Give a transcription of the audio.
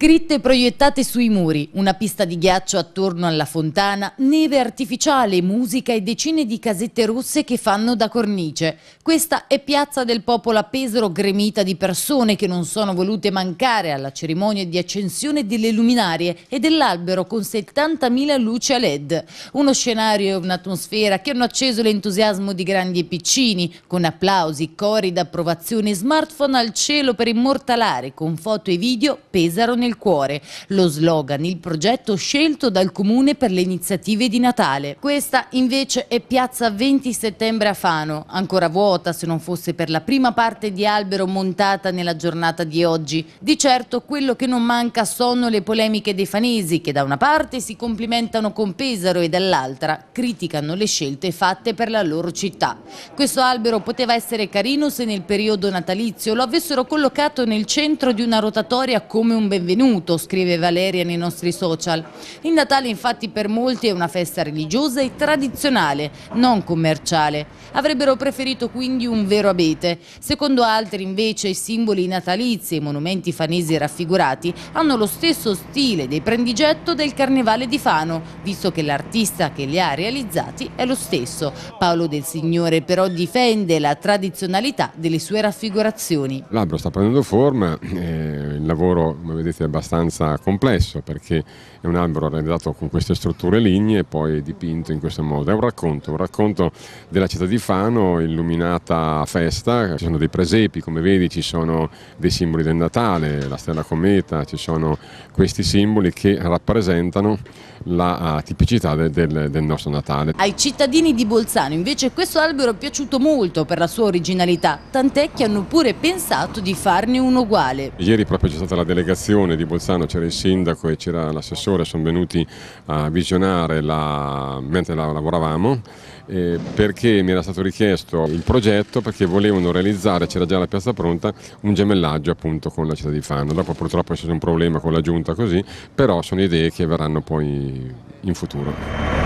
Scritte proiettate sui muri, una pista di ghiaccio attorno alla fontana, neve artificiale, musica e decine di casette rosse che fanno da cornice. Questa è Piazza del Popolo a Pesaro, gremita di persone che non sono volute mancare alla cerimonia di accensione delle luminarie e dell'albero con 70.000 luci a led. Uno scenario e un'atmosfera che hanno acceso l'entusiasmo di grandi e piccini, con applausi, cori d'approvazione, smartphone al cielo per immortalare con foto e video Pesaro nel nel cuore, lo slogan, il progetto scelto dal Comune per le iniziative di Natale. Questa invece è piazza 20 settembre a Fano, ancora vuota se non fosse per la prima parte di albero montata nella giornata di oggi. Di certo quello che non manca sono le polemiche dei fanesi che da una parte si complimentano con Pesaro e dall'altra criticano le scelte fatte per la loro città. Questo albero poteva essere carino se nel periodo natalizio lo avessero collocato nel centro di una rotatoria come un benvenuto avvenuto, scrive Valeria nei nostri social. Il Natale infatti per molti è una festa religiosa e tradizionale, non commerciale. Avrebbero preferito quindi un vero abete. Secondo altri invece i simboli natalizi e i monumenti fanesi raffigurati hanno lo stesso stile dei prendigetto del Carnevale di Fano, visto che l'artista che li ha realizzati è lo stesso. Paolo del Signore però difende la tradizionalità delle sue raffigurazioni. L'albero sta prendendo forma, eh, il lavoro come vedete abbastanza complesso perché è un albero realizzato con queste strutture lignee e poi dipinto in questo modo. È un racconto, un racconto della città di Fano illuminata a festa, ci sono dei presepi, come vedi ci sono dei simboli del Natale, la stella cometa, ci sono questi simboli che rappresentano la eh, tipicità del, del, del nostro Natale. Ai cittadini di Bolzano invece questo albero è piaciuto molto per la sua originalità, tant'è che hanno pure pensato di farne un uguale. Ieri proprio c'è stata la delegazione di Bolzano c'era il sindaco e c'era l'assessore, sono venuti a visionare la, mentre la lavoravamo eh, perché mi era stato richiesto il progetto perché volevano realizzare, c'era già la piazza pronta, un gemellaggio appunto con la città di Fanno. Dopo purtroppo c'è stato un problema con la giunta così, però sono idee che verranno poi in futuro.